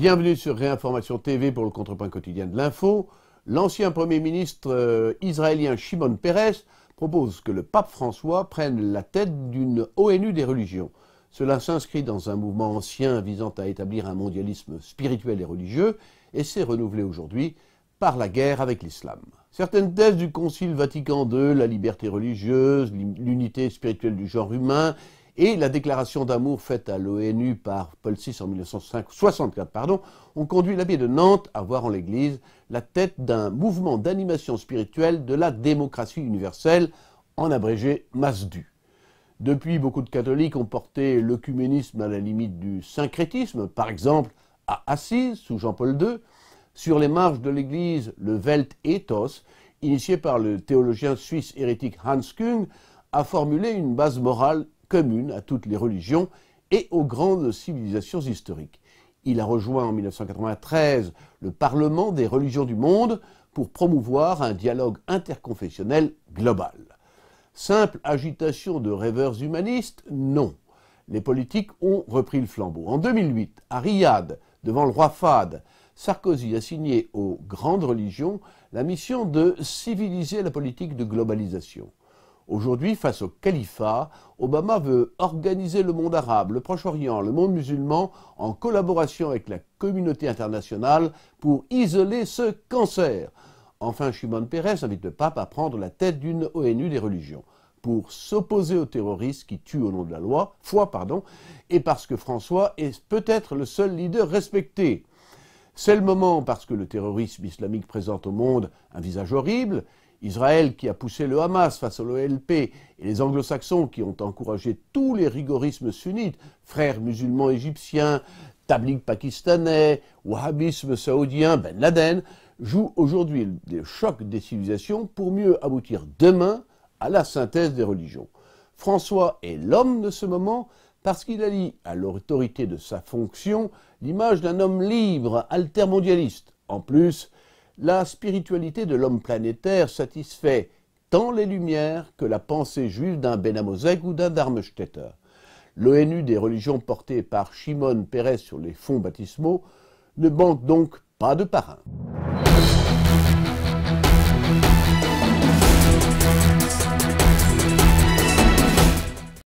Bienvenue sur Réinformation TV pour le contrepoint quotidien de l'info. L'ancien Premier ministre euh, israélien Shimon Peres propose que le pape François prenne la tête d'une ONU des religions. Cela s'inscrit dans un mouvement ancien visant à établir un mondialisme spirituel et religieux et s'est renouvelé aujourd'hui par la guerre avec l'islam. Certaines thèses du Concile Vatican II, la liberté religieuse, l'unité spirituelle du genre humain et la déclaration d'amour faite à l'ONU par Paul VI en 1964 pardon, ont conduit l'abbé de Nantes à voir en l'Église la tête d'un mouvement d'animation spirituelle de la démocratie universelle, en abrégé MASDU. Depuis, beaucoup de catholiques ont porté l'œcuménisme à la limite du syncrétisme, par exemple à Assise, sous Jean-Paul II, sur les marges de l'Église, le Welt Ethos, initié par le théologien suisse hérétique Hans Küng, a formulé une base morale commune à toutes les religions et aux grandes civilisations historiques. Il a rejoint en 1993 le Parlement des religions du monde pour promouvoir un dialogue interconfessionnel global. Simple agitation de rêveurs humanistes Non. Les politiques ont repris le flambeau. En 2008, à Riyad, devant le roi Fahd, Sarkozy a signé aux grandes religions la mission de civiliser la politique de globalisation. Aujourd'hui, face au califat, Obama veut organiser le monde arabe, le Proche-Orient, le monde musulman en collaboration avec la communauté internationale pour isoler ce cancer. Enfin, Shimon Peres invite le pape à prendre la tête d'une ONU des religions pour s'opposer aux terroristes qui tuent au nom de la loi, foi, pardon, et parce que François est peut-être le seul leader respecté. C'est le moment parce que le terrorisme islamique présente au monde un visage horrible. Israël qui a poussé le Hamas face à l'OLP et les anglo-saxons qui ont encouragé tous les rigorismes sunnites, frères musulmans égyptiens, tabligh pakistanais, wahhabisme saoudien, Ben Laden, jouent aujourd'hui le choc des civilisations pour mieux aboutir demain à la synthèse des religions. François est l'homme de ce moment parce qu'il allie à l'autorité de sa fonction l'image d'un homme libre, altermondialiste. En plus, la spiritualité de l'homme planétaire satisfait tant les Lumières que la pensée juive d'un Benamozek ou d'un Darmstetter. L'ONU des religions portée par Shimon Peres sur les fonds baptismaux ne manque donc pas de parrain.